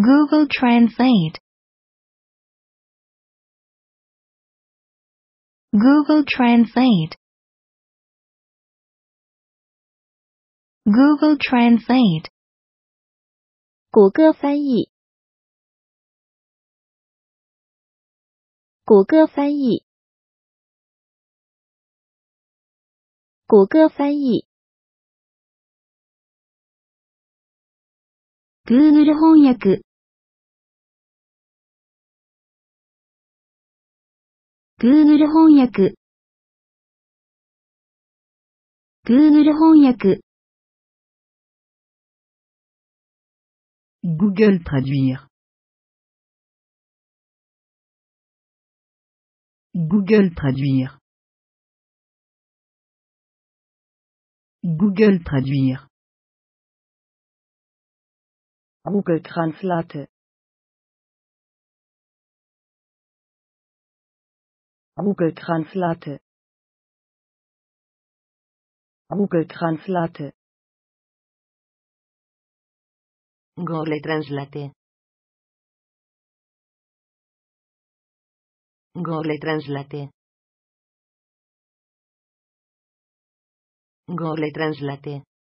Google Translate Google Translate Google Translate 谷歌翻译谷歌翻译谷歌翻译 Google 翻訳 Google 翻訳 Google 翻訳 Google traduire Google traduire Google traduire Google Translate google Translate google Translate Google Translate Google Translate Google Translate